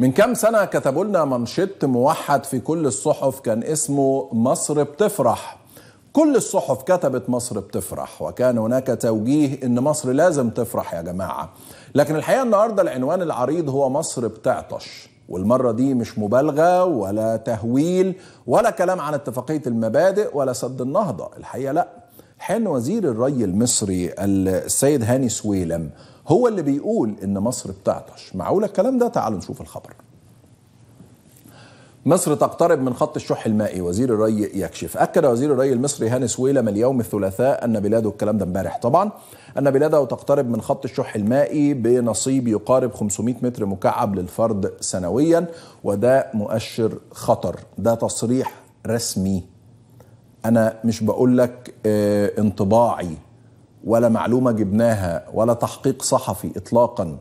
من كام سنة كتبوا لنا منشط موحد في كل الصحف كان اسمه مصر بتفرح كل الصحف كتبت مصر بتفرح وكان هناك توجيه ان مصر لازم تفرح يا جماعة لكن الحقيقة النهاردة العنوان العريض هو مصر بتعطش والمرة دي مش مبالغة ولا تهويل ولا كلام عن اتفاقية المبادئ ولا سد النهضة الحقيقة لا حين وزير الري المصري السيد هاني سويلم هو اللي بيقول ان مصر بتعطش معقول الكلام ده تعالوا نشوف الخبر مصر تقترب من خط الشح المائي وزير الري يكشف أكد وزير الري المصري هاني سويلم اليوم الثلاثاء أن بلاده الكلام ده امبارح طبعا أن بلاده تقترب من خط الشح المائي بنصيب يقارب 500 متر مكعب للفرد سنويا وده مؤشر خطر ده تصريح رسمي انا مش بقول لك آه، انطباعي ولا معلومه جبناها ولا تحقيق صحفي اطلاقا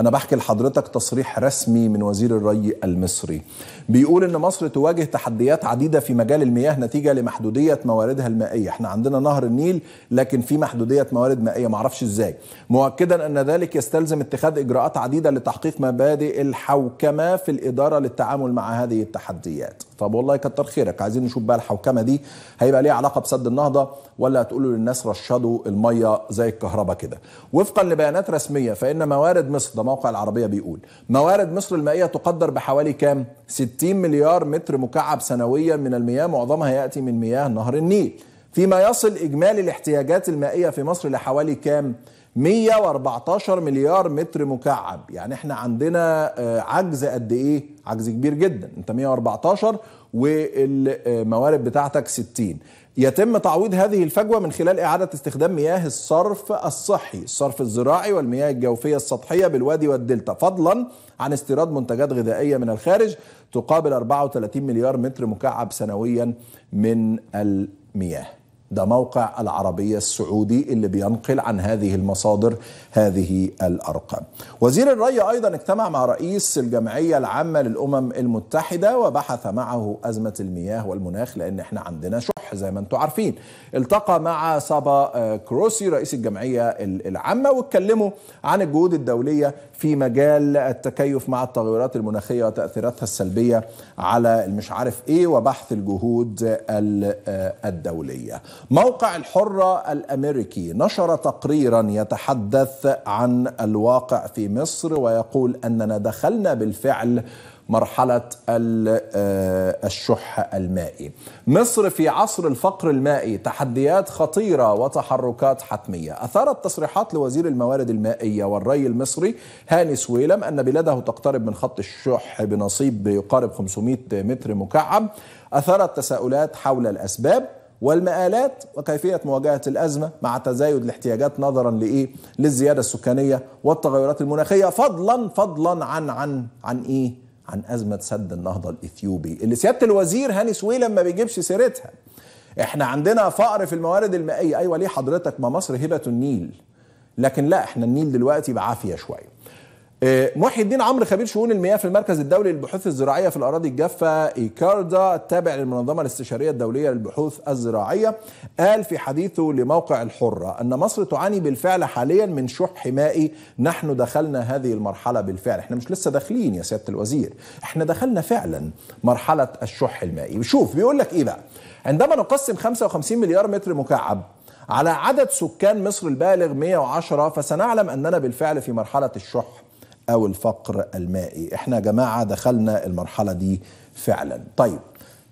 انا بحكي لحضرتك تصريح رسمي من وزير الري المصري بيقول ان مصر تواجه تحديات عديده في مجال المياه نتيجه لمحدوديه مواردها المائيه احنا عندنا نهر النيل لكن في محدوديه موارد مائيه معرفش ازاي مؤكدا ان ذلك يستلزم اتخاذ اجراءات عديده لتحقيق مبادئ الحوكمه في الاداره للتعامل مع هذه التحديات طب والله كتر خيرك عايزين نشوف بقى الحوكمه دي هيبقى ليها علاقه بسد النهضه ولا هتقولوا للناس رشدوا الميه زي الكهرباء كده وفقا لبيانات رسميه فان موارد مصر ده الموقع العربية بيقول موارد مصر المائية تقدر بحوالي كام 60 مليار متر مكعب سنويا من المياه معظمها يأتي من مياه نهر النيل فيما يصل إجمالي الاحتياجات المائية في مصر لحوالي كام 114 مليار متر مكعب يعني احنا عندنا آه، عجز قد ايه عجز كبير جدا انت 114 والموارد بتاعتك 60 يتم تعويض هذه الفجوة من خلال إعادة استخدام مياه الصرف الصحي الصرف الزراعي والمياه الجوفية السطحية بالوادي والدلتا فضلا عن استيراد منتجات غذائية من الخارج تقابل 34 مليار متر مكعب سنويا من المياه ده موقع العربية السعودي اللي بينقل عن هذه المصادر هذه الأرقام وزير الري أيضا اجتمع مع رئيس الجمعية العامة للأمم المتحدة وبحث معه أزمة المياه والمناخ لأن احنا عندنا شح زي ما انتم عارفين التقى مع صابا آه، كروسي رئيس الجمعية العامة واتكلموا عن الجهود الدولية في مجال التكيف مع التغيرات المناخية وتأثيراتها السلبية على المش عارف ايه وبحث الجهود آه، الدولية موقع الحرة الأمريكي نشر تقريرا يتحدث عن الواقع في مصر ويقول أننا دخلنا بالفعل مرحلة آه، الشح المائي. مصر في عصر الفقر المائي تحديات خطيرة وتحركات حتمية. أثارت تصريحات لوزير الموارد المائية والري المصري هاني سويلم أن بلاده تقترب من خط الشح بنصيب يقارب 500 متر مكعب. أثارت تساؤلات حول الأسباب والمآلات وكيفية مواجهة الأزمة مع تزايد الاحتياجات نظرا لإيه للزيادة السكانية والتغيرات المناخية فضلا فضلا عن عن عن إيه عن أزمة سد النهضة الإثيوبي اللي سيادة الوزير هاني سويلم ما بيجيبش سيرتها احنا عندنا فقر في الموارد المائية أيوة ليه حضرتك ما مصر هبة النيل لكن لا احنا النيل دلوقتي بعافية شوية آه، محي الدين عمرو خبير شؤون المياه في المركز الدولي للبحوث الزراعيه في الاراضي الجافه ايكاردا التابع للمنظمه الاستشاريه الدوليه للبحوث الزراعيه قال في حديثه لموقع الحره ان مصر تعاني بالفعل حاليا من شح مائي نحن دخلنا هذه المرحله بالفعل احنا مش لسه داخلين يا سياده الوزير احنا دخلنا فعلا مرحله الشح المائي شوف بيقول لك ايه بقى عندما نقسم 55 مليار متر مكعب على عدد سكان مصر البالغ 110 فسنعلم اننا بالفعل في مرحله الشح أو الفقر المائي إحنا يا جماعة دخلنا المرحلة دي فعلا طيب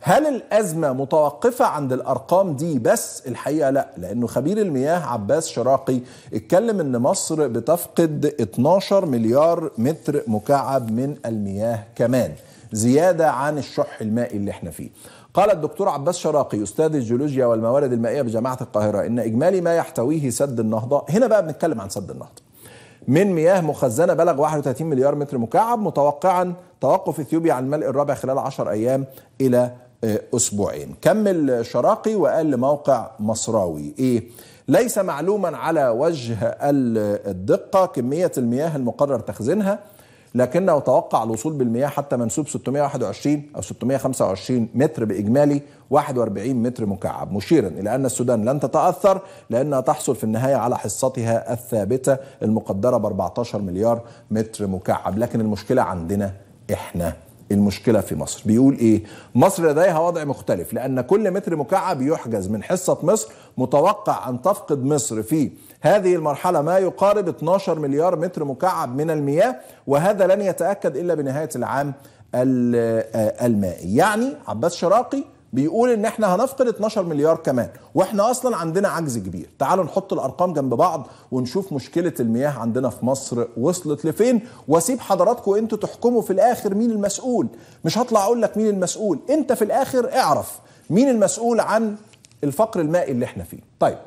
هل الأزمة متوقفة عند الأرقام دي بس؟ الحقيقة لا لأنه خبير المياه عباس شراقي اتكلم أن مصر بتفقد 12 مليار متر مكعب من المياه كمان زيادة عن الشح المائي اللي احنا فيه قال الدكتور عباس شراقي استاذ الجيولوجيا والموارد المائيه بجامعه القاهره ان اجمالي ما يحتويه سد النهضه هنا بقى بنتكلم عن سد النهضه من مياه مخزنة بلغ 31 مليار متر مكعب متوقعا توقف إثيوبيا عن ملء الرابع خلال 10 أيام إلى آه، أسبوعين كمل شراقي وقال لموقع مصراوي إيه ليس معلوما على وجه الدقة كمية المياه المقرر تخزينها لكنه توقع الوصول بالمياه حتى منسوب 621 أو 625 متر بإجمالي 41 متر مكعب مشيرا إلى أن السودان لن تتأثر لأنها تحصل في النهاية على حصتها الثابتة المقدرة ب 14 مليار متر مكعب لكن المشكلة عندنا إحنا المشكلة في مصر بيقول إيه مصر لديها وضع مختلف لأن كل متر مكعب يحجز من حصة مصر متوقع أن تفقد مصر في هذه المرحلة ما يقارب 12 مليار متر مكعب من المياه وهذا لن يتأكد إلا بنهاية العام آه، المائي يعني عباس شراقي بيقول ان احنا هنفقد 12 مليار كمان واحنا اصلا عندنا عجز كبير تعالوا نحط الارقام جنب بعض ونشوف مشكله المياه عندنا في مصر وصلت لفين واسيب حضراتكم انتوا تحكموا في الاخر مين المسؤول مش هطلع اقول لك مين المسؤول انت في الاخر اعرف مين المسؤول عن الفقر المائي اللي احنا فيه طيب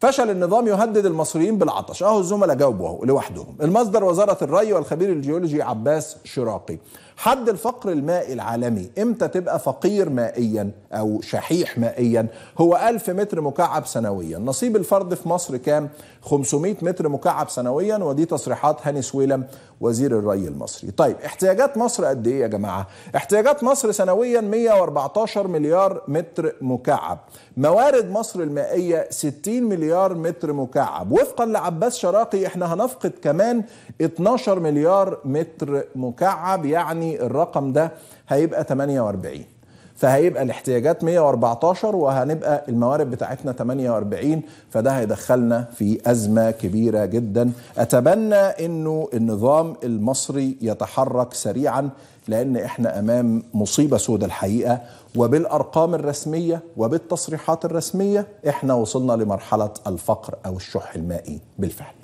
فشل النظام يهدد المصريين بالعطش اهو الزملاء جاوبوا اهو لوحدهم المصدر وزارة الري والخبير الجيولوجي عباس شراقي حد الفقر المائي العالمي امتى تبقى فقير مائيا او شحيح مائيا هو 1000 متر مكعب سنويا نصيب الفرد في مصر كام 500 متر مكعب سنويا ودي تصريحات هاني سويلم وزير الري المصري طيب احتياجات مصر قد ايه يا جماعه احتياجات مصر سنويا 114 مليار متر مكعب موارد مصر المائيه 60 مليار مليار متر مكعب وفقا لعباس شراقي احنا هنفقد كمان 12 مليار متر مكعب يعني الرقم ده هيبقى 48 فهيبقى الاحتياجات 114 وهنبقى الموارد بتاعتنا 48 فده هيدخلنا في أزمة كبيرة جدا أتمنى أنه النظام المصري يتحرك سريعا لأن إحنا أمام مصيبة سودة الحقيقة وبالأرقام الرسمية وبالتصريحات الرسمية إحنا وصلنا لمرحلة الفقر أو الشح المائي بالفعل